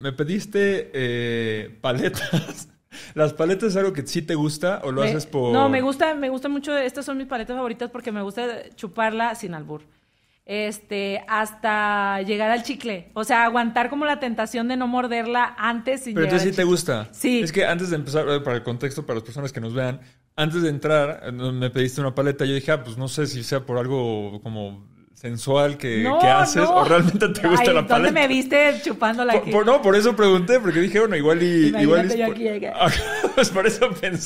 me pediste eh, paletas. ¿Las paletas es algo que sí te gusta o lo haces por...? No, me gusta, me gusta mucho. Estas son mis paletas favoritas porque me gusta chuparla sin albur. Este, hasta llegar al chicle. O sea, aguantar como la tentación de no morderla antes sin Pero entonces sí te gusta. Sí. Es que antes de empezar, eh, para el contexto, para las personas que nos vean, antes de entrar, eh, me pediste una paleta. Yo dije, ah, pues no sé si sea por algo como sensual que, que haces o realmente te gusta la paleta. ¿Dónde me viste chupando la por, No, por eso pregunté, porque dije, bueno, igual y... igual y yo por... aquí, ah, pues por eso pensé.